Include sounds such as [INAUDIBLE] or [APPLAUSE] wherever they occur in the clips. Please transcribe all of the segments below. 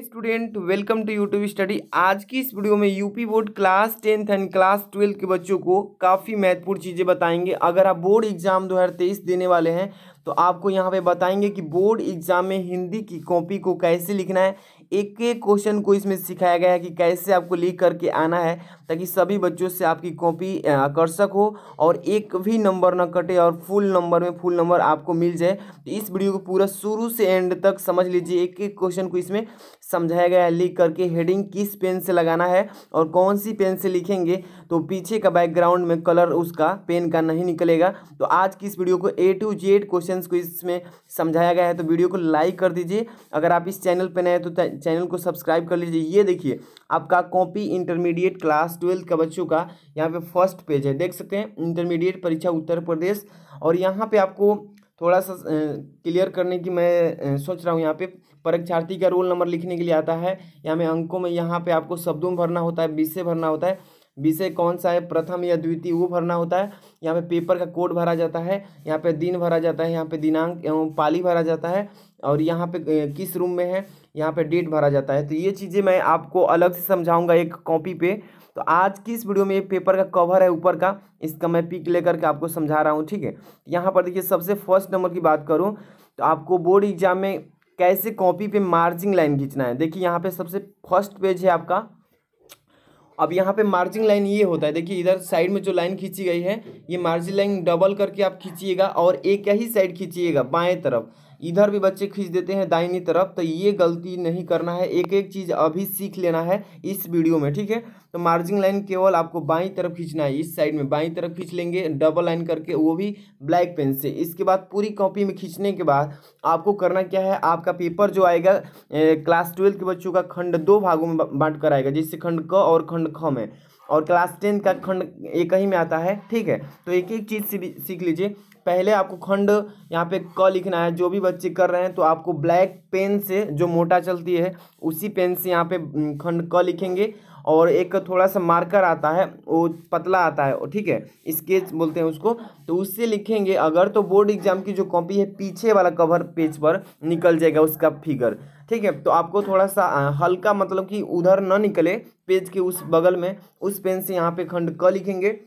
student welcome to YouTube study आज की इस वीडियो में UP board class tenth and class twelfth के बच्चों को काफ़ी महत्वपूर्ण चीज़ें बताएंगे अगर आप बोर्ड एग्जाम 2023 देने वाले हैं तो आपको यहाँ पे बताएंगे कि बोर्ड एग्जाम में हिंदी की कॉपी को कैसे लिखना है एक एक क्वेश्चन को इसमें सिखाया गया है कि कैसे आपको लिख करके आना है ताकि सभी बच्चों से आपकी कॉपी आकर्षक हो और एक भी नंबर ना कटे और फुल नंबर में फुल नंबर आपको मिल जाए तो इस वीडियो को पूरा शुरू से एंड तक समझ लीजिए एक एक क्वेश्चन को इसमें समझाया गया है लिख करके हेडिंग किस पेन से लगाना है और कौन सी पेन से लिखेंगे तो पीछे का बैकग्राउंड में कलर उसका पेन का नहीं निकलेगा तो आज की इस वीडियो को ए टू जेड क्वेश्चन को इसमें समझाया गया है तो वीडियो को लाइक कर दीजिए अगर आप इस चैनल पर नए तो चैनल को सब्सक्राइब कर लीजिए ये देखिए आपका कॉपी इंटरमीडिएट क्लास ट्वेल्थ का बच्चों का यहाँ पे फर्स्ट पेज है देख सकते हैं इंटरमीडिएट परीक्षा उत्तर प्रदेश और यहाँ पे आपको थोड़ा सा क्लियर करने की मैं सोच रहा हूँ यहाँ पे परीक्षार्थी का रोल नंबर लिखने के लिए आता है यहाँ में अंकों में यहाँ पे आपको शब्दों में भरना होता है विषय भरना होता है विषय कौन सा है प्रथम या द्वितीय वो भरना होता है यहाँ पे पेपर का कोड भरा जाता है यहाँ पे दिन भरा जाता है यहाँ पे दिनांक एवं पाली भरा जाता है और यहाँ पे किस रूम में है यहाँ पे डेट भरा जाता है तो ये चीज़ें मैं आपको अलग से समझाऊंगा एक कॉपी पे तो आज की इस वीडियो में ये पेपर का कवर है ऊपर का इसका मैं पिक लेकर के आपको समझा रहा हूँ ठीक है यहाँ पर देखिए सबसे फर्स्ट नंबर की बात करूँ तो आपको बोर्ड एग्जाम में कैसे कॉपी पे मार्जिंग लाइन खींचना है देखिए यहाँ पे सबसे फर्स्ट पेज है आपका अब यहाँ पे मार्जिंग लाइन ये होता है देखिए इधर साइड में जो लाइन खींची गई है ये मार्जिन लाइन डबल करके आप खींचिएगा और एक ही साइड खींचिएगा बाएं तरफ इधर भी बच्चे खींच देते हैं दाइनी तरफ तो ये गलती नहीं करना है एक एक चीज़ अभी सीख लेना है इस वीडियो में ठीक है तो मार्जिन लाइन केवल आपको बाई तरफ खींचना है इस साइड में बाई तरफ खींच लेंगे डबल लाइन करके वो भी ब्लैक पेन से इसके बाद पूरी कॉपी में खींचने के बाद आपको करना क्या है आपका पेपर जो आएगा ए, क्लास ट्वेल्व के बच्चों का खंड दो भागों में बांट कर आएगा जिससे खंड क और खंड ख में और क्लास टेन का खंड एक ही में आता है ठीक है तो एक एक चीज़ सीख लीजिए पहले आपको खंड यहाँ पे क लिखना है जो भी बच्चे कर रहे हैं तो आपको ब्लैक पेन से जो मोटा चलती है उसी पेन से यहाँ पे खंड क लिखेंगे और एक थोड़ा सा मार्कर आता है वो पतला आता है ठीक है स्केच बोलते हैं उसको तो उससे लिखेंगे अगर तो बोर्ड एग्जाम की जो कॉपी है पीछे वाला कवर पेज पर निकल जाएगा उसका फिगर ठीक है तो आपको थोड़ा सा हल्का मतलब कि उधर न निकले पेज के उस बगल में उस पेन से यहाँ पे खंड क लिखेंगे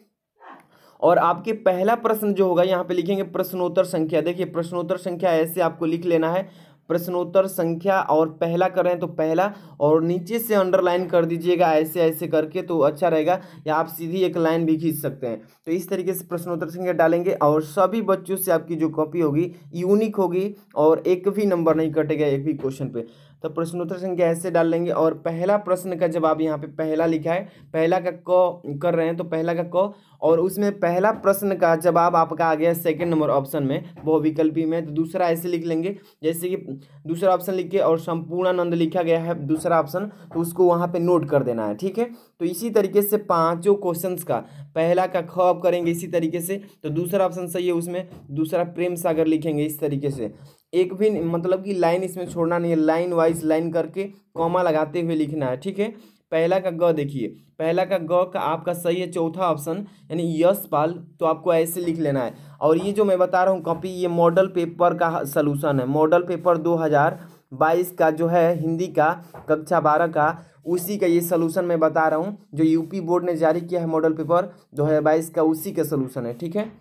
और आपके पहला प्रश्न जो होगा यहाँ पे लिखेंगे प्रश्नोत्तर संख्या देखिए प्रश्नोत्तर संख्या ऐसे आपको लिख लेना है प्रश्नोत्तर संख्या और पहला कर रहे हैं तो पहला और नीचे से अंडरलाइन कर दीजिएगा ऐसे ऐसे करके तो अच्छा रहेगा या आप सीधी एक लाइन भी खींच सकते हैं तो इस तरीके से प्रश्नोत्तर संख्या डालेंगे और सभी बच्चों से आपकी जो कॉपी होगी यूनिक होगी और एक भी नंबर नहीं कटेगा एक भी क्वेश्चन पे तो प्रश्नोत्तर संख्या ऐसे डाल लेंगे और पहला प्रश्न का जवाब यहाँ पे पहला लिखा है पहला का क कर रहे हैं तो पहला का क और उसमें पहला प्रश्न का जवाब आपका आ गया सेकेंड नंबर ऑप्शन में बहुविकल्पी में तो दूसरा ऐसे लिख लेंगे जैसे कि दूसरा ऑप्शन लिख के और संपूर्णानंद लिखा गया है दूसरा ऑप्शन तो उसको वहाँ पर नोट कर देना है ठीक है तो इसी तरीके से पाँचों क्वेश्चन का पहला का ख आप करेंगे इसी तरीके से तो दूसरा ऑप्शन सही है उसमें दूसरा प्रेम सागर लिखेंगे इस तरीके से एक भी मतलब कि लाइन इसमें छोड़ना नहीं है लाइन वाइज लाइन करके कॉमा लगाते हुए लिखना है ठीक है पहला का ग देखिए पहला का ग का आपका सही है चौथा ऑप्शन यानी यशपाल तो आपको ऐसे लिख लेना है और ये जो मैं बता रहा हूँ कॉपी ये मॉडल पेपर का सलूशन है मॉडल पेपर दो हज़ार बाईस का जो है हिंदी का कक्षा बारह का उसी का ये सलूशन मैं बता रहा हूँ जो यूपी बोर्ड ने जारी किया है मॉडल पेपर दो हज़ार बाईस का उसी का सलूशन है ठीक है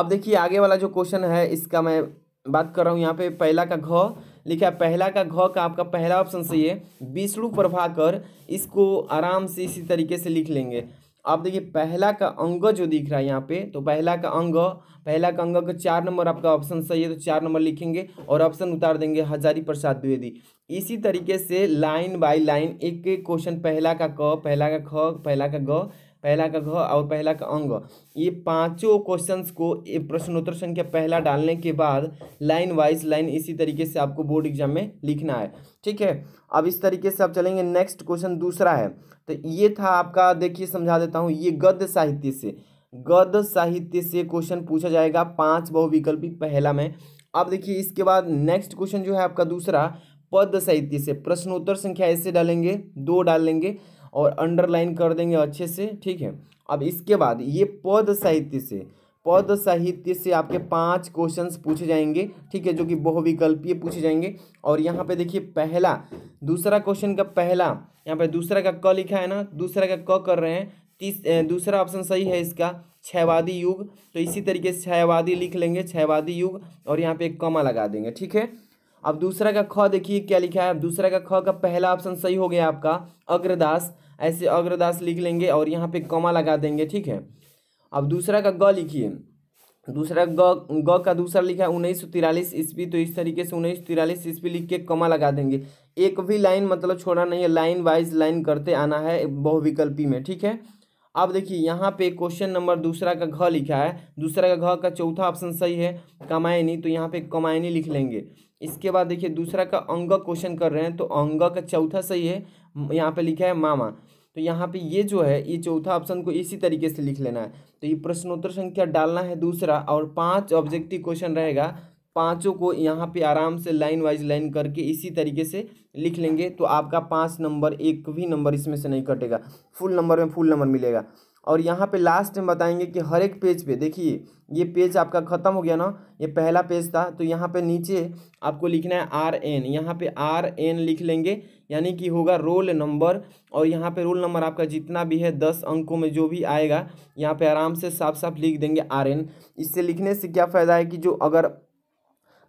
अब देखिए आगे वाला जो क्वेश्चन है इसका मैं बात कर रहा हूँ यहाँ पे पहला का घ लिखा पहला का घ का आपका पहला ऑप्शन सही है विष्णु प्रभाकर इसको आराम से इसी तरीके से लिख लेंगे आप देखिए पहला का अंग जो दिख रहा है यहाँ पे तो पहला का अंग पहला का अंग का चार नंबर आपका ऑप्शन सही है तो चार नंबर लिखेंगे और ऑप्शन उतार देंगे हजारी प्रसाद द्विवेदी इसी तरीके से लाइन बाय लाइन एक एक क्वेश्चन पहला का क पहला का ख पहला का ग पहला का घ और पहला का अंग ये पांचों क्वेश्चंस को प्रश्नोत्तर संख्या पहला डालने के बाद लाइन वाइज लाइन इसी तरीके से आपको बोर्ड एग्जाम में लिखना है ठीक है अब इस तरीके से आप चलेंगे नेक्स्ट क्वेश्चन दूसरा है तो ये था आपका देखिए समझा देता हूँ ये गद्य साहित्य से गद्य साहित्य से क्वेश्चन पूछा जाएगा पाँच बहुविकल्पी पहला में अब देखिए इसके बाद नेक्स्ट क्वेश्चन जो है आपका दूसरा पद साहित्य से प्रश्नोत्तर संख्या ऐसे डालेंगे दो डाल लेंगे और अंडरलाइन कर देंगे अच्छे से ठीक है अब इसके बाद ये पौध साहित्य से पौध साहित्य से आपके पांच क्वेश्चंस पूछे जाएंगे ठीक है जो कि बहुविकल्पीय पूछे जाएंगे और यहाँ पे देखिए पहला दूसरा क्वेश्चन का पहला यहाँ पे दूसरा का क लिखा है ना दूसरा का क कर रहे हैं तीस दूसरा ऑप्शन सही है इसका छयवादी युग तो इसी तरीके से छयवादी लिख लेंगे छयवादी युग और यहाँ पे एक कमा लगा देंगे ठीक है अब दूसरा का ख देखिए क्या लिखा है अब दूसरा का ख का पहला ऑप्शन सही हो गया आपका अग्रदास ऐसे अग्रदास लिख लेंगे और यहाँ पे कमा लगा देंगे ठीक है अब दूसरा का ग लिखिए दूसरा ग ग का दूसरा लिखा है उन्नीस सौ तिरालीस ईस्वी तो इस तरीके से उन्नीस सौ तिरालीस ईस्वी लिख के कमा लगा देंगे एक भी लाइन मतलब छोड़ा नहीं है लाइन वाइज लाइन करते आना है बहुविकल्पी में ठीक है अब देखिए यहाँ पे क्वेश्चन नंबर दूसरा का घ लिखा है दूसरा का घ का चौथा ऑप्शन सही है कमायनी तो यहाँ पे कमायनी लिख लेंगे इसके बाद देखिए दूसरा का अंग क्वेश्चन कर रहे हैं तो अंग का चौथा सही है यहाँ पे लिखा है मामा तो यहाँ पे ये जो है ये चौथा ऑप्शन को इसी तरीके से लिख लेना है तो ये प्रश्नोत्तर संख्या डालना है दूसरा और पांच ऑब्जेक्टिव क्वेश्चन रहेगा पांचों को यहाँ पे आराम से लाइन वाइज लाइन करके इसी तरीके से लिख लेंगे तो आपका पाँच नंबर एक भी नंबर इसमें से नहीं कटेगा फुल नंबर में फुल नंबर मिलेगा और यहाँ पे लास्ट में बताएंगे कि हर एक पेज पे देखिए ये पेज आपका ख़त्म हो गया ना ये पहला पेज था तो यहाँ पे नीचे आपको लिखना है आर एन यहाँ पे आर एन लिख लेंगे यानी कि होगा रोल नंबर और यहाँ पे रोल नंबर आपका जितना भी है दस अंकों में जो भी आएगा यहाँ पे आराम से साफ साफ लिख देंगे आर एन इससे लिखने से क्या फ़ायदा है कि जो अगर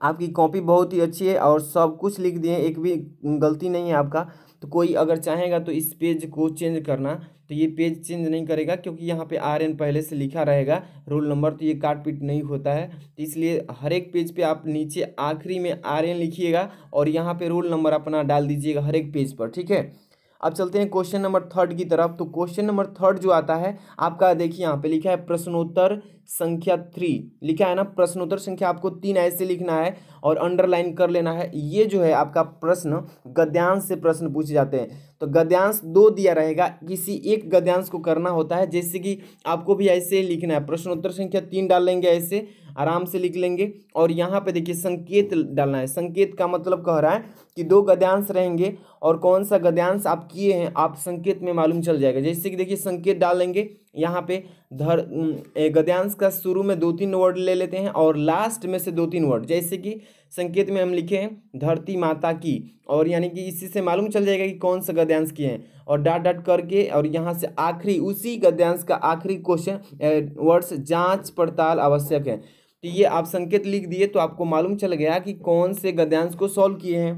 आपकी कॉपी बहुत ही अच्छी है और सब कुछ लिख दिए एक भी गलती नहीं है आपका तो कोई अगर चाहेगा तो इस पेज को चेंज करना तो ये पेज चेंज नहीं करेगा क्योंकि यहाँ पे आर एन पहले से लिखा रहेगा रोल नंबर तो ये काट पीट नहीं होता है तो इसलिए हर एक पेज पे आप नीचे आखिरी में आर एन लिखिएगा और यहाँ पे रोल नंबर अपना डाल दीजिएगा हर एक पेज पर ठीक है अब चलते हैं क्वेश्चन नंबर थर्ड की तरफ तो क्वेश्चन नंबर थर्ड जो आता है आपका देखिए यहाँ पे लिखा है प्रश्नोत्तर संख्या थ्री लिखा है ना प्रश्नोत्तर संख्या आपको तीन ऐसे लिखना है और अंडरलाइन कर लेना है ये जो है आपका प्रश्न गद्यांश से प्रश्न पूछे जाते हैं तो गद्यांश दो दिया रहेगा किसी एक गद्यांश को करना होता है जैसे कि आपको भी ऐसे लिखना है प्रश्नोत्तर संख्या तीन डाल लेंगे ऐसे आराम से लिख लेंगे और यहाँ पे देखिए संकेत डालना है संकेत का मतलब कह रहा है कि दो गद्यांश रहेंगे और कौन सा गद्यांश आप किए हैं आप संकेत में मालूम चल जाएगा जैसे कि देखिए संकेत डाल लेंगे यहाँ पे धर गद्यांश का शुरू में दो तीन वर्ड ले लेते हैं और लास्ट में से दो तीन वर्ड जैसे कि संकेत में हम लिखे हैं धरती माता की और यानी कि इसी से मालूम चल जाएगा कि कौन सा गद्यांश किए हैं और डाट डाट करके और यहाँ से आखिरी उसी गद्यांश का आखिरी क्वेश्चन वर्ड्स जांच पड़ताल आवश्यक है तो ये आप संकेत लिख दिए तो आपको मालूम चल गया कि कौन से गद्यांश को सॉल्व किए हैं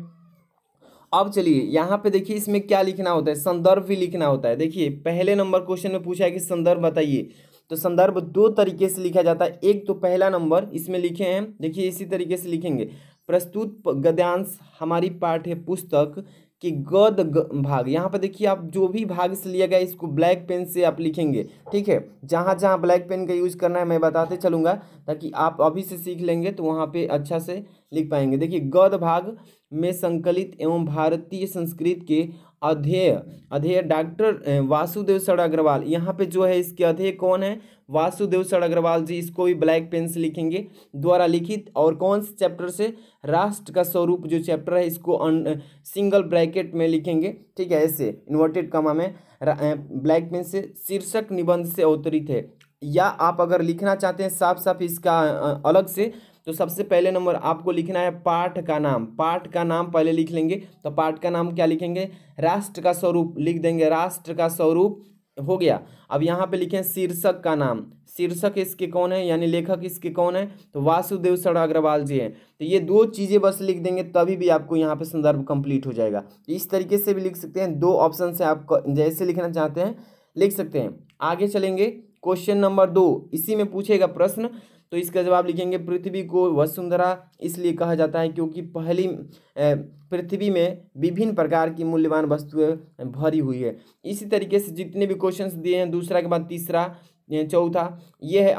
अब चलिए यहाँ पे देखिए इसमें क्या लिखना होता है संदर्भ भी लिखना होता है देखिए पहले नंबर क्वेश्चन में पूछा है कि संदर्भ बताइए तो संदर्भ दो तरीके से लिखा जाता है एक तो पहला नंबर इसमें लिखे हैं देखिए इसी तरीके से लिखेंगे प्रस्तुत गद्यांश हमारी पाठ्य पुस्तक कि गद ग भाग यहाँ पर देखिए आप जो भी भाग से लिया गया इसको ब्लैक पेन से आप लिखेंगे ठीक है जहाँ जहाँ ब्लैक पेन का यूज़ करना है मैं बताते चलूँगा ताकि आप अभी से सीख लेंगे तो वहाँ पे अच्छा से लिख पाएंगे देखिए गद भाग में संकलित एवं भारतीय संस्कृत के अध्येय अध्येय डॉक्टर वासुदेव सर अग्रवाल यहाँ पे जो है इसके अध्येय कौन है वासुदेव सर अग्रवाल जी इसको भी ब्लैक पेन से लिखेंगे द्वारा लिखित और कौन से चैप्टर से राष्ट्र का स्वरूप जो चैप्टर है इसको अन, सिंगल ब्रैकेट में लिखेंगे ठीक है ऐसे इन्वर्टेड कमा में ब्लैक पेन से शीर्षक निबंध से अवतरित है या आप अगर लिखना चाहते हैं साफ साफ इसका अलग से तो सबसे पहले नंबर आपको लिखना है पाठ का नाम पाठ का नाम पहले लिख लेंगे तो पाठ का नाम क्या लिखेंगे राष्ट्र का स्वरूप लिख देंगे राष्ट्र का स्वरूप हो गया अब यहाँ पे लिखें शीर्षक का नाम शीर्षक इसके कौन है यानी लेखक इसके कौन है तो वासुदेव सर अग्रवाल जी हैं तो ये दो चीज़ें बस लिख देंगे तभी भी आपको यहाँ पे संदर्भ कंप्लीट हो जाएगा तो इस तरीके से भी लिख सकते हैं दो ऑप्शन से आप जैसे लिखना चाहते हैं लिख सकते हैं आगे चलेंगे क्वेश्चन नंबर दो इसी में पूछेगा प्रश्न तो इसका जवाब लिखेंगे पृथ्वी को वसुंधरा इसलिए कहा जाता है क्योंकि पहली पृथ्वी में विभिन्न प्रकार की मूल्यवान वस्तुएं भरी हुई है इसी तरीके से जितने भी क्वेश्चंस दिए हैं दूसरा के बाद तीसरा चौथा ये है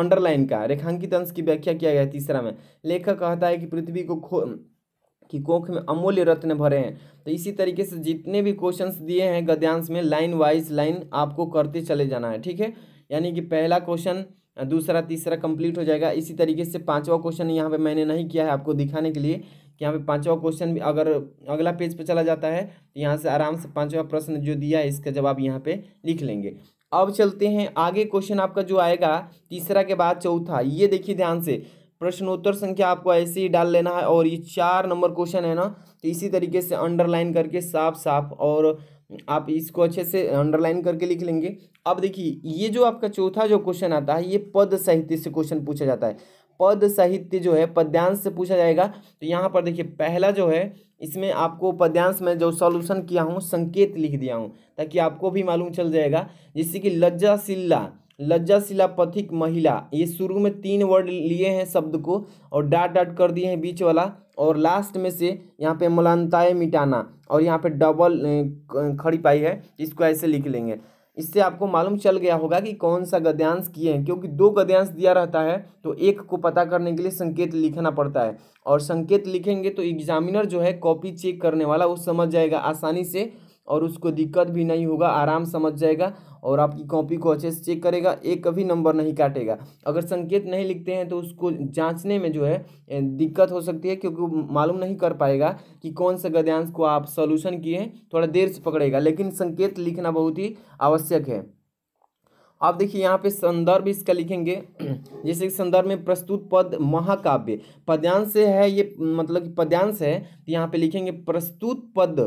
अंडरलाइन का रेखांकित अंश की व्याख्या किया गया है तीसरा में लेखक कहता है कि पृथ्वी को खो कि कोख में अमूल्य रत्न भरे हैं तो इसी तरीके से जितने भी क्वेश्चंस दिए हैं गद्यांश में लाइन वाइज लाइन आपको करते चले जाना है ठीक है यानी कि पहला क्वेश्चन दूसरा तीसरा कंप्लीट हो जाएगा इसी तरीके से पांचवा क्वेश्चन यहाँ पे मैंने नहीं किया है आपको दिखाने के लिए कि यहाँ पे पांचवा क्वेश्चन भी अगर अगला पेज पे चला जाता है तो यहाँ से आराम से पांचवा प्रश्न जो दिया है इसका जवाब यहाँ पे लिख लेंगे अब चलते हैं आगे क्वेश्चन आपका जो आएगा तीसरा के बाद चौथा ये देखिए ध्यान से प्रश्नोत्तर संख्या आपको ऐसे ही डाल लेना है और ये चार नंबर क्वेश्चन है ना तो इसी तरीके से अंडरलाइन करके साफ साफ और आप इसको अच्छे से अंडरलाइन करके लिख लेंगे अब देखिए ये जो आपका चौथा जो क्वेश्चन आता है ये पद साहित्य से क्वेश्चन पूछा जाता है पद साहित्य जो है पद्यांश से पूछा जाएगा तो यहाँ पर देखिए पहला जो है इसमें आपको पद्यांश में जो सॉल्यूशन किया हूँ संकेत लिख दिया हूँ ताकि आपको भी मालूम चल जाएगा जिससे कि लज्जा सिल्ला शिलापथिक महिला ये शुरू में तीन वर्ड लिए हैं शब्द को और डाट डाट कर दिए हैं बीच वाला और लास्ट में से यहाँ पे मलानताए मिटाना और यहाँ पे डबल खड़ी पाई है इसको ऐसे लिख लेंगे इससे आपको मालूम चल गया होगा कि कौन सा गद्यांश किए हैं क्योंकि दो गद्यांश दिया रहता है तो एक को पता करने के लिए संकेत लिखना पड़ता है और संकेत लिखेंगे तो एग्जामिनर जो है कॉपी चेक करने वाला वो समझ जाएगा आसानी से और उसको दिक्कत भी नहीं होगा आराम समझ जाएगा और आपकी कॉपी को अच्छे से चेक करेगा एक कभी नंबर नहीं काटेगा अगर संकेत नहीं लिखते हैं तो उसको जांचने में जो है दिक्कत हो सकती है क्योंकि वो मालूम नहीं कर पाएगा कि कौन सा गद्यांश को आप सोल्यूशन किए हैं थोड़ा देर से पकड़ेगा लेकिन संकेत लिखना बहुत ही आवश्यक है आप देखिए यहाँ पे संदर्भ इसका लिखेंगे [CLEARS THROAT] जैसे संदर्भ में प्रस्तुत पद महाकाव्य पद्यांश है ये मतलब कि पद्यांश है तो यहाँ पे लिखेंगे प्रस्तुत पद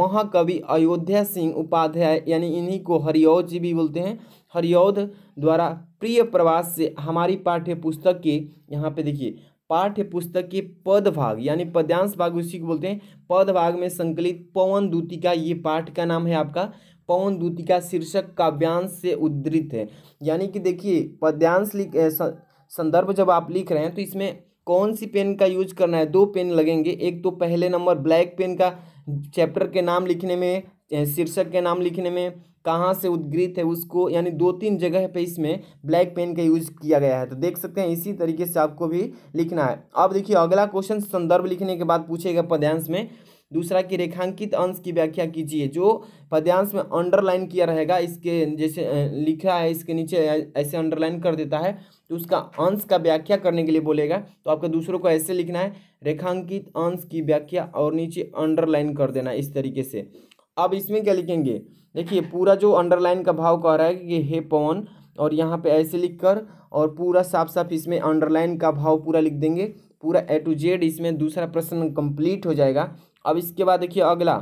महाकवि अयोध्या सिंह उपाध्याय यानी इन्हीं को हरिऔध जी भी बोलते हैं हरिऔध द्वारा प्रिय प्रवास से हमारी पाठ्य पुस्तक के यहाँ पे देखिए पाठ्य पुस्तक के पद भाग यानी पद्यांश भाग उसी को बोलते हैं पद भाग में संकलित पवन दूतिका ये पाठ का नाम है आपका पवन दूतिका शीर्षक काव्यांश से उद्धृत है यानी कि देखिए पद्यांश लिख संदर्भ जब आप लिख रहे हैं तो इसमें कौन सी पेन का यूज करना है दो पेन लगेंगे एक तो पहले नंबर ब्लैक पेन का चैप्टर के नाम लिखने में शीर्षक के नाम लिखने में कहाँ से उद्गृत है उसको यानी दो तीन जगह पे इसमें ब्लैक पेन का यूज किया गया है तो देख सकते हैं इसी तरीके से आपको भी लिखना है अब देखिए अगला क्वेश्चन संदर्भ लिखने के बाद पूछेगा पद्यांश में दूसरा कि रेखांकित अंश की व्याख्या कीजिए जो पद्यांश में अंडरलाइन किया रहेगा इसके जैसे लिखा है इसके नीचे ऐसे अंडरलाइन कर देता है तो उसका अंश का व्याख्या करने के लिए बोलेगा तो आपका दूसरों को ऐसे लिखना है रेखांकित अंश की व्याख्या और नीचे अंडरलाइन कर देना इस तरीके से अब इसमें क्या लिखेंगे देखिए पूरा जो अंडरलाइन का भाव कह रहा है कि हे पवन और यहाँ पे ऐसे लिख कर और पूरा साफ साफ इसमें अंडरलाइन का भाव पूरा लिख देंगे पूरा ए टू जेड इसमें दूसरा प्रश्न कंप्लीट हो जाएगा अब इसके बाद देखिए अगला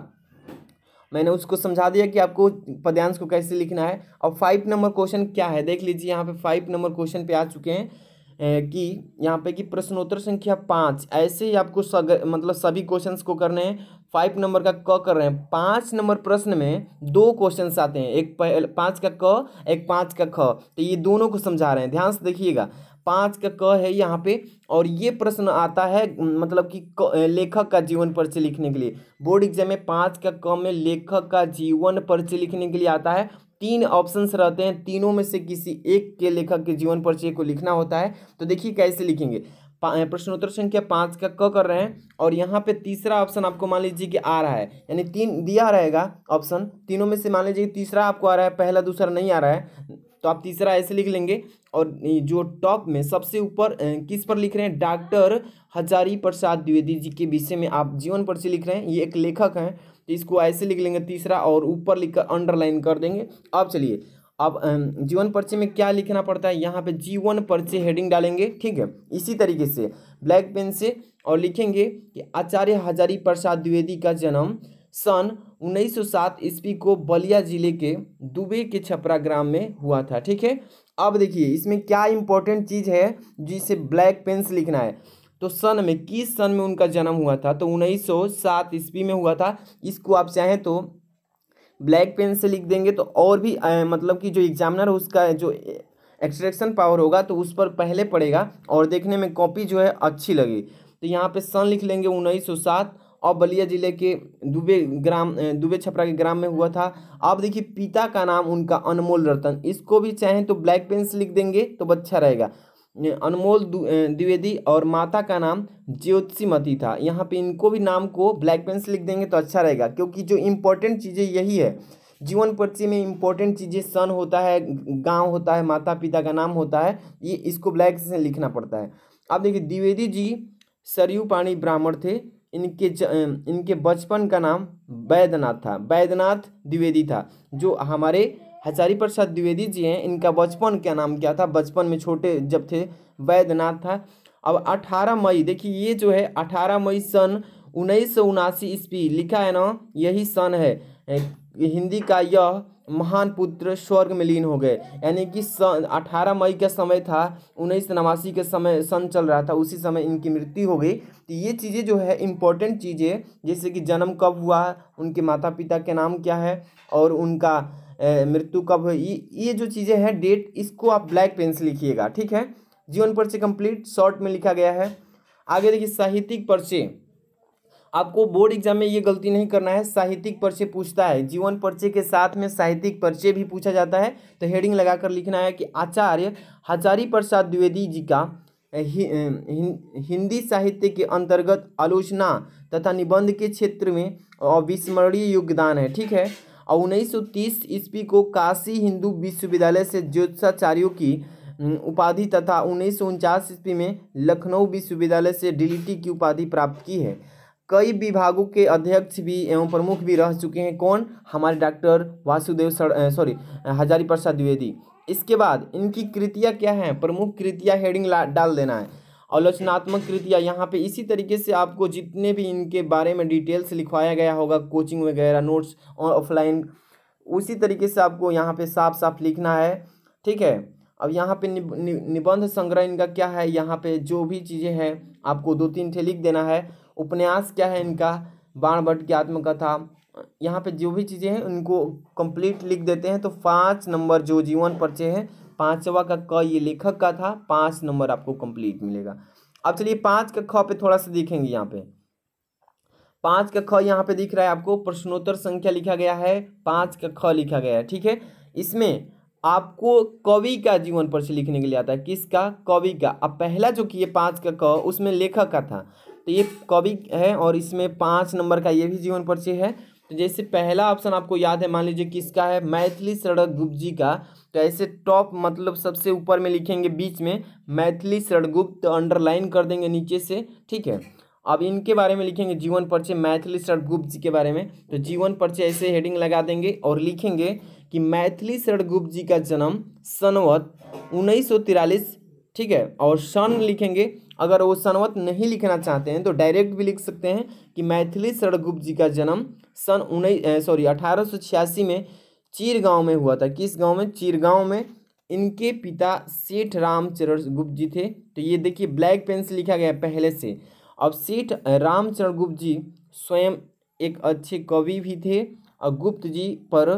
मैंने उसको समझा दिया कि आपको पद्यांश को कैसे लिखना है और फाइव नंबर क्वेश्चन क्या है देख लीजिए यहाँ पे फाइव नंबर क्वेश्चन पे आ चुके हैं कि यहाँ पे कि प्रश्नोत्तर संख्या पाँच ऐसे ही आपको सग मतलब सभी क्वेश्चंस को करने हैं फाइव नंबर का क कर रहे हैं पाँच नंबर प्रश्न में दो क्वेश्चन आते हैं एक पाँच का क एक पाँच का ख तो ये दोनों को समझा रहे हैं ध्यान से देखिएगा पाँच का क है यहाँ पे और ये प्रश्न आता है मतलब कि लेखक का जीवन परिचय लिखने के लिए बोर्ड एग्जाम में पाँच का क में लेखक का जीवन परिचय लिखने के लिए आता है तीन ऑप्शंस रहते हैं तीनों में से किसी एक के लेखक के जीवन परिचय को लिखना होता है तो देखिए कैसे लिखेंगे प्रश्नोत्तर संख्या पाँच का क कर रहे हैं और यहाँ पे तीसरा ऑप्शन आपको मान लीजिए कि आ रहा है यानी तीन दिया रहेगा ऑप्शन तीनों में से मान लीजिए तीसरा आपको आ रहा है पहला दूसरा नहीं आ रहा है तो आप तीसरा ऐसे लिख लेंगे और जो टॉप में सबसे ऊपर किस पर लिख रहे हैं डॉक्टर हजारी प्रसाद द्विवेदी जी के विषय में आप जीवन पर से लिख रहे हैं ये एक लेखक हैं तो इसको ऐसे लिख लेंगे तीसरा और ऊपर लिखकर अंडरलाइन कर देंगे अब चलिए अब जीवन पर्चे में क्या लिखना पड़ता है यहाँ पे जीवन पर्चे हेडिंग डालेंगे ठीक है इसी तरीके से ब्लैक पेन से और लिखेंगे कि आचार्य हजारी प्रसाद द्विवेदी का जन्म सन 1907 ईस्वी को बलिया जिले के दुबे के छपरा ग्राम में हुआ था ठीक है अब देखिए इसमें क्या इंपॉर्टेंट चीज़ है जिसे ब्लैक पेन से लिखना है तो सन में किस सन में उनका जन्म हुआ था तो सात ईस्वी में हुआ था इसको आप चाहें तो ब्लैक पेन से लिख देंगे तो और भी आ, मतलब कि जो एग्जामिनर उसका जो एक्सट्रैक्शन पावर होगा तो उस पर पहले पड़ेगा और देखने में कॉपी जो है अच्छी लगेगी तो यहाँ पे सन लिख लेंगे उन्नीस सौ सात और बलिया जिले के दुबे ग्राम दुबे छपरा के ग्राम में हुआ था अब देखिए पिता का नाम उनका अनमोल रतन इसको भी चाहें तो ब्लैक पेन से लिख देंगे तो अच्छा रहेगा अनमोल द्विवेदी और माता का नाम ज्योतिषीमती था यहाँ पे इनको भी नाम को ब्लैक पेन से लिख देंगे तो अच्छा रहेगा क्योंकि जो इम्पोर्टेंट चीज़ें यही है जीवन पर्ची में इम्पोर्टेंट चीज़ें सन होता है गांव होता है माता पिता का नाम होता है ये इसको ब्लैक से लिखना पड़ता है अब देखिए द्विवेदी जी सरयू पाणी ब्राह्मण थे इनके ज, इनके बचपन का नाम बैद्यनाथ था बैद्यनाथ द्विवेदी था जो हमारे हजारी प्रसाद द्विवेदी जी हैं इनका बचपन क्या नाम क्या था बचपन में छोटे जब थे वैद्यनाथ था अब 18 मई देखिए ये जो है 18 मई सन उन्नीस सौ उनासी ईस्वी लिखा है ना यही सन है हिंदी का यह महान पुत्र स्वर्ग में लीन हो गए यानी कि सन अठारह मई का समय था उन्नीस सौ नवासी के समय सन चल रहा था उसी समय इनकी मृत्यु हो गई तो ये चीज़ें जो है इम्पोर्टेंट चीज़ें जैसे कि जन्म कब हुआ उनके माता पिता के नाम क्या है और उनका मृत्यु कब हुई ये जो चीज़ें हैं डेट इसको आप ब्लैक पेन से लिखिएगा ठीक है जीवन पर्चे कंप्लीट शॉर्ट में लिखा गया है आगे देखिए साहित्यिक पर्चे आपको बोर्ड एग्जाम में ये गलती नहीं करना है साहित्यिक पर्चे पूछता है जीवन पर्चे के साथ में साहित्यिक पर्चे भी पूछा जाता है तो हेडिंग लगाकर लिखना है कि आचार्य हजारी प्रसाद द्विवेदी जी का हिंदी साहित्य के अंतर्गत आलोचना तथा निबंध के क्षेत्र में अविस्मरणीय योगदान है ठीक है और उन्नीस सौ तीस ईस्वी को काशी हिंदू विश्वविद्यालय से ज्योतिषाचार्यों की उपाधि तथा उन्नीस सौ उनचास ईस्वी में लखनऊ विश्वविद्यालय से डीलिटी की उपाधि प्राप्त की है कई विभागों के अध्यक्ष भी एवं प्रमुख भी रह चुके हैं कौन हमारे डॉक्टर वासुदेव सॉरी हजारी प्रसाद द्विवेदी इसके बाद इनकी कृतियाँ क्या हैं प्रमुख कृतियाँ हेडिंग डाल देना है आलोचनात्मक कृतियाँ यहाँ पे इसी तरीके से आपको जितने भी इनके बारे में डिटेल्स लिखवाया गया होगा कोचिंग वगैरह नोट्स और ऑफलाइन उसी तरीके से आपको यहाँ पे साफ साफ लिखना है ठीक है अब यहाँ पे निब, नि, निबंध संग्रह इनका क्या है यहाँ पे जो भी चीज़ें हैं आपको दो तीन ठे लिख देना है उपन्यास क्या है इनका बाण भट्ट की आत्मकथा यहाँ पे जो भी चीज़ें हैं उनको कंप्लीट लिख देते हैं तो पाँच नंबर जो जीवन पर्चे हैं पांचवा का क ये लेखक का था पांच नंबर आपको कंप्लीट मिलेगा अब चलिए पांच का ख पे थोड़ा सा देखेंगे यहाँ पे पांच का ख यहाँ पे दिख रहा है आपको प्रश्नोत्तर संख्या लिखा गया है पांच का ख लिखा गया है ठीक है इसमें आपको कवि का जीवन परिचय लिखने के लिए आता है किसका कवि का अब पहला जो कि ये पाँच का क उसमें लेखक का था तो ये कवि है और इसमें पांच नंबर का ये भी जीवन परिचय है तो जैसे पहला ऑप्शन आपको याद है मान लीजिए किसका है मैथिली शरण गुप्त जी का तो ऐसे टॉप मतलब सबसे ऊपर में लिखेंगे बीच में मैथिली सड़गुप्त अंडरलाइन कर देंगे नीचे से ठीक है अब इनके बारे में लिखेंगे जीवन परिचय मैथिली गुप्त जी के बारे में तो जीवन परिचय ऐसे हेडिंग लगा देंगे और लिखेंगे कि मैथिली गुप्त जी का जन्म सनवत उन्नीस ठीक है और सन लिखेंगे अगर वो सनवत नहीं लिखना चाहते हैं तो डायरेक्ट भी लिख सकते हैं कि मैथिली शरणगुप्त जी का जन्म सन उन्नीस सॉरी अठारह में चीर गांव में हुआ था किस गांव में चीर गांव में इनके पिता सेठ रामचरण गुप्त जी थे तो ये देखिए ब्लैक पेन से लिखा गया पहले से अब सेठ रामचरण गुप्त जी स्वयं एक अच्छे कवि भी थे और गुप्त जी पर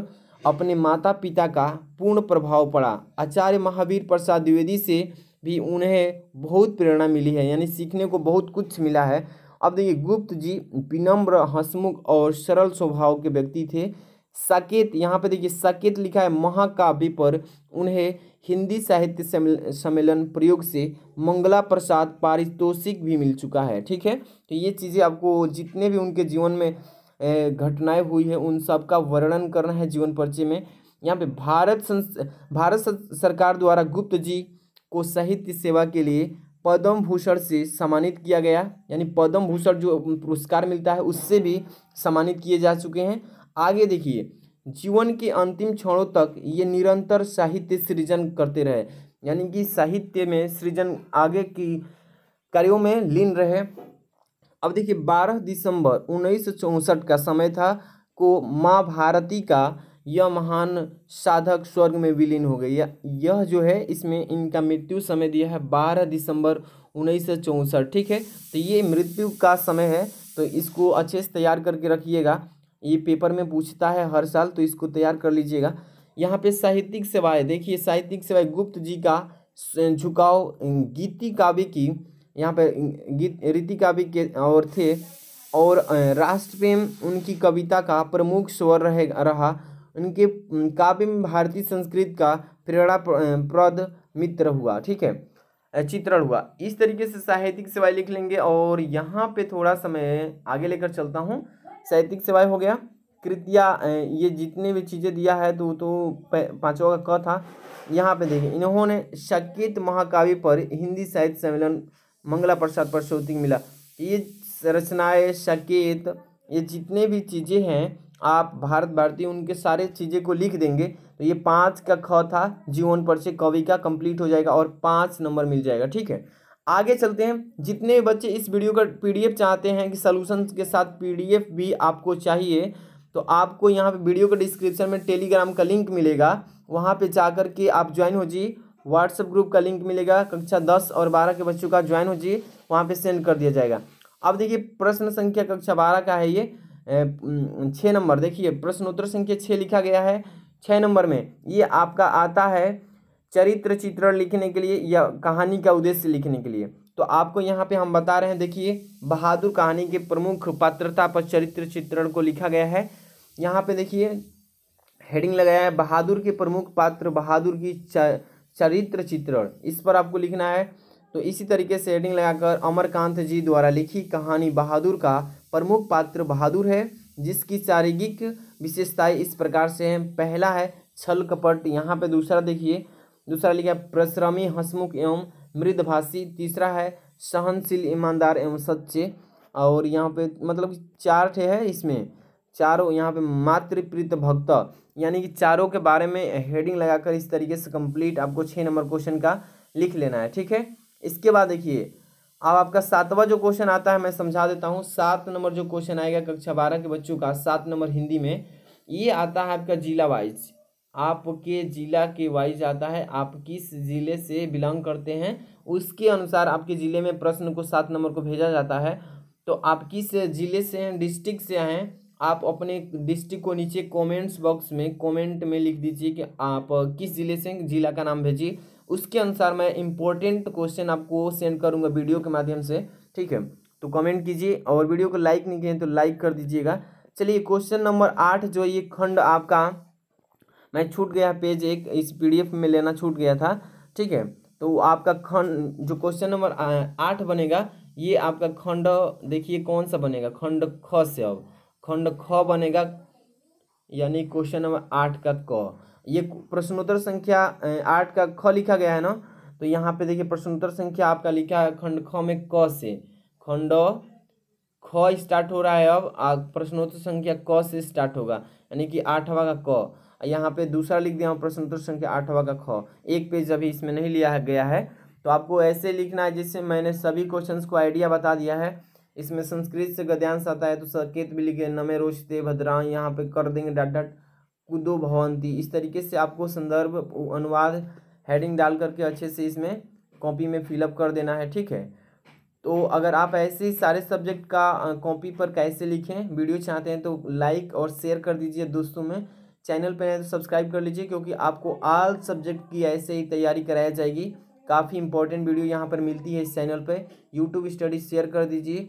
अपने माता पिता का पूर्ण प्रभाव पड़ा आचार्य महावीर प्रसाद द्विवेदी से भी उन्हें बहुत प्रेरणा मिली है यानी सीखने को बहुत कुछ मिला है अब देखिए गुप्त जी विनम्र हंसमुख और सरल स्वभाव के व्यक्ति थे साकेत यहाँ पे देखिए साकेत लिखा है महाकाव्य पर उन्हें हिंदी साहित्य सम्मेलन प्रयोग से मंगला प्रसाद पारितोषिक भी मिल चुका है ठीक है तो ये चीज़ें आपको जितने भी उनके जीवन में घटनाएं हुई है उन सब का वर्णन करना है जीवन परिचय में यहाँ पे भारत संस भारत सरकार द्वारा गुप्त जी को साहित्य सेवा के लिए पद्म भूषण से सम्मानित किया गया यानी पद्म भूषण जो पुरस्कार मिलता है उससे भी सम्मानित किए जा चुके हैं आगे देखिए जीवन के अंतिम क्षणों तक ये निरंतर साहित्य सृजन करते रहे यानी कि साहित्य में सृजन आगे की कार्यों में लीन रहे अब देखिए 12 दिसंबर उन्नीस का समय था को माँ भारती का यह महान साधक स्वर्ग में विलीन हो गई यह जो है इसमें इनका मृत्यु समय दिया है बारह दिसंबर उन्नीस सौ चौंसठ ठीक है तो ये मृत्यु का समय है तो इसको अच्छे से तैयार करके रखिएगा ये पेपर में पूछता है हर साल तो इसको तैयार कर लीजिएगा यहाँ पे साहित्यिक सेवाएँ देखिए साहित्यिक सेवाएं गुप्त जी का झुकाव गीति काव्य की यहाँ पे गीत रीति काव्य के और थे और राष्ट्र प्रेम उनकी कविता का प्रमुख स्वर रहे रहा उनके काव्य में भारतीय संस्कृत का प्रेरणा प्रद मित्र हुआ ठीक है चित्रण हुआ इस तरीके से साहित्यिक सेवाएं लिख लेंगे और यहाँ पे थोड़ा समय आगे लेकर चलता हूँ साहित्यिक सेवाएं हो गया कृतिया ये जितने भी चीज़ें दिया है तो तो पाँचवा का क था यहाँ पे देखिए इन्होंने शकित महाकाव्य पर हिंदी साहित्य सम्मेलन मंगला प्रसाद पर शूटिंग मिला ये रचनाएं शकित ये जितने भी चीज़ें हैं आप भारत भारती उनके सारे चीज़ें को लिख देंगे तो ये पाँच का ख था जीवन पर से कवि का कंप्लीट हो जाएगा और पाँच नंबर मिल जाएगा ठीक है आगे चलते हैं जितने बच्चे इस वीडियो का पीडीएफ चाहते हैं कि सोलूशन के साथ पीडीएफ भी आपको चाहिए तो आपको यहाँ पे वीडियो के डिस्क्रिप्शन में टेलीग्राम का लिंक मिलेगा वहाँ पे जाकर के आप ज्वाइन हो जाइए व्हाट्सएप ग्रुप का लिंक मिलेगा कक्षा दस और बारह के बच्चों का ज्वाइन हो जाइए वहाँ पर सेंड कर दिया जाएगा अब देखिए प्रश्न संख्या कक्षा बारह का है ये छः नंबर देखिए प्रश्नोत्तर संख्या छः लिखा गया है छः नंबर में ये आपका आता है चरित्र चित्रण लिखने के लिए या कहानी का उद्देश्य लिखने के लिए तो आपको यहाँ पे हम बता रहे हैं देखिए बहादुर कहानी के प्रमुख पात्रता पर चरित्र चित्रण को लिखा गया है यहाँ पे देखिए हेडिंग लगाया है बहादुर के प्रमुख पात्र बहादुर की चरित्र चित्रण इस पर आपको लिखना है तो इसी तरीके से हेडिंग लगाकर अमरकांत जी द्वारा लिखी कहानी बहादुर का प्रमुख पात्र बहादुर है जिसकी शारीरिक विशेषताएं इस प्रकार से हैं पहला है छल कपट यहाँ पे दूसरा देखिए दूसरा लिखा परिश्रमी हंसमुख एवं मृदभाषी तीसरा है सहनशील ईमानदार एवं सच्चे और यहाँ पे मतलब चार ठे है इसमें चारों यहाँ पे मातृप्रीत भक्त यानी कि चारों के बारे में हेडिंग लगाकर इस तरीके से कंप्लीट आपको छः नंबर क्वेश्चन का लिख लेना है ठीक है इसके बाद देखिए अब आपका सातवां जो क्वेश्चन आता है मैं समझा देता हूँ सात नंबर जो क्वेश्चन आएगा कक्षा बारह के बच्चों का सात नंबर हिंदी में ये आता है आपका जिला वाइज आपके जिला के वाइज आता है आप किस ज़िले से बिलोंग करते हैं उसके अनुसार आपके ज़िले में प्रश्न को सात नंबर को भेजा जाता है तो आप किस ज़िले से हैं डिस्ट्रिक्ट से हैं आप अपने डिस्ट्रिक्ट को नीचे कमेंट्स बॉक्स में कमेंट में लिख दीजिए कि आप किस ज़िले से ज़िला का नाम भेजिए उसके अनुसार मैं इम्पोर्टेंट क्वेश्चन आपको सेंड करूंगा वीडियो के माध्यम से ठीक है तो कमेंट कीजिए और वीडियो को लाइक नहीं किए तो लाइक कर दीजिएगा चलिए क्वेश्चन नंबर आठ जो ये खंड आपका मैं छूट गया पेज एक इस पी में लेना छूट गया था ठीक है तो आपका खंड जो क्वेश्चन नंबर आठ बनेगा ये आपका खंड देखिए कौन सा बनेगा खंड ख से अब खंड ख बनेगा यानी क्वेश्चन नंबर आठ का क ये प्रश्नोत्तर संख्या आठ का ख लिखा गया है ना तो यहाँ पे देखिए प्रश्नोत्तर संख्या आपका लिखा है खंड ख में क से खंड ख स्टार्ट हो रहा है अब प्रश्नोत्तर संख्या क से स्टार्ट होगा यानी कि आठवा का क यहाँ पे दूसरा लिख दिया हूँ प्रश्नोत्तर संख्या आठवा का ख एक पेज अभी इसमें नहीं लिया गया है तो आपको ऐसे लिखना है जिससे मैंने सभी क्वेश्चंस को आइडिया बता दिया है इसमें संस्कृत से गद्यांश आता है तो संकेत भी लिखे नमे रोशते भद्राएँ यहाँ पे कर देंगे डट डट कुदो भवंती इस तरीके से आपको संदर्भ अनुवाद हेडिंग डाल करके अच्छे से इसमें कॉपी में फिलअप कर देना है ठीक है तो अगर आप ऐसे सारे सब्जेक्ट का कॉपी पर कैसे लिखें वीडियो चाहते हैं तो लाइक और शेयर कर दीजिए दोस्तों में चैनल पर तो सब्सक्राइब कर लीजिए क्योंकि आपको आल सब्जेक्ट की ऐसे ही तैयारी कराया जाएगी काफ़ी इंपॉर्टेंट वीडियो यहाँ पर मिलती है इस चैनल पर यूट्यूब स्टडी शेयर कर दीजिए